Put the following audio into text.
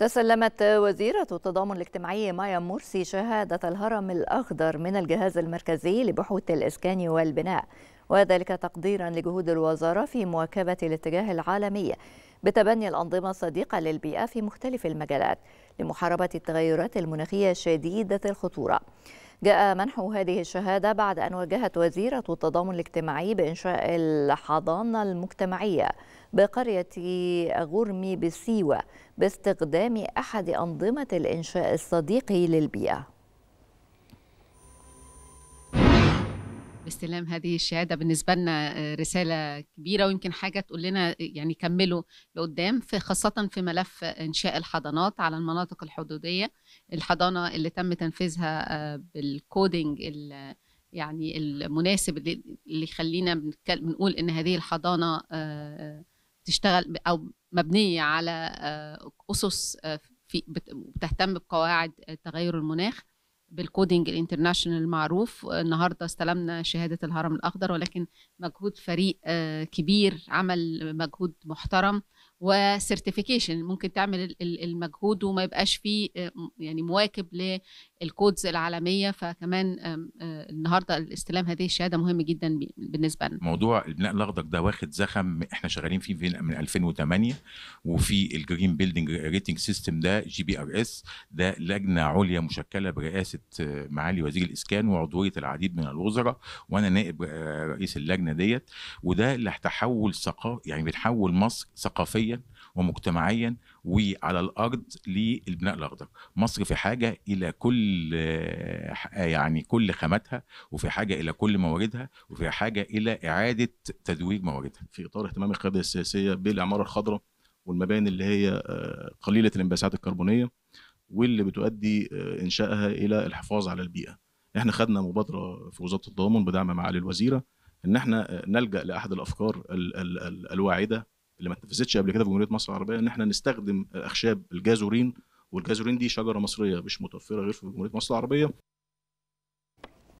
تسلمت وزيرة التضامن الاجتماعي مايا مرسي شهادة الهرم الأخضر من الجهاز المركزي لبحوث الإسكان والبناء وذلك تقديرا لجهود الوزارة في مواكبة الاتجاه العالمي بتبني الأنظمة الصديقة للبيئة في مختلف المجالات لمحاربة التغيرات المناخية شديدة الخطورة جاء منح هذه الشهادة بعد أن وجهت وزيرة التضامن الاجتماعي بإنشاء الحضانة المجتمعية بقرية غرمي بسيوة باستخدام أحد أنظمة الإنشاء الصديقي للبيئة استلام هذه الشهاده بالنسبه لنا آه، رساله كبيره ويمكن حاجه تقول لنا آه، يعني كملوا لقدام في خاصه في ملف انشاء الحضانات على المناطق الحدوديه الحضانه اللي تم تنفيذها آه، بالكودينج يعني المناسب اللي يخلينا بنقول ان هذه الحضانه تشتغل او مبنيه على اسس بتهتم بقواعد تغير المناخ بالكودينج الانترناشنال المعروف النهارده استلمنا شهاده الهرم الاخضر ولكن مجهود فريق آه، كبير عمل مجهود محترم وسيرتيفيكيشن ممكن تعمل المجهود وما يبقاش فيه آه، يعني مواكب للكودز العالميه فكمان آه، النهارده استلام هذه الشهاده مهم جدا بالنسبه لنا. موضوع البناء الاخضر ده واخد زخم احنا شغالين فيه من 2008 وفي الجرين بيلدينج ريتنج سيستم ده جي بي ار اس ده لجنه عليا مشكله برئاسه آه، معالي وزير الاسكان وعضويه العديد من الوزراء وانا نائب رئيس اللجنه ديت وده اللي تحول ثقافه يعني بتحول مصر ثقافيا اقتصاديا ومجتمعيا وعلى الارض للبناء الاخضر مصر في حاجه الى كل آه، يعني كل خاماتها وفي حاجه الى كل مواردها وفي حاجه الى اعاده تدوير مواردها في اطار اهتمام القياده السياسيه بالعماره الخضراء والمباني اللي هي آه، قليله الانبعاثات الكربونيه واللي بتؤدي آه، انشائها الى الحفاظ على البيئه احنا خدنا مبادره في وزاره التضامن بدعم معالي الوزيره ان احنا نلجا لاحد الافكار الواعده اللي ما اتنفذتش قبل كده في جمهوريه مصر العربيه ان احنا نستخدم اخشاب الجازورين والجازورين دي شجره مصريه مش متوفره غير في جمهوريه مصر العربيه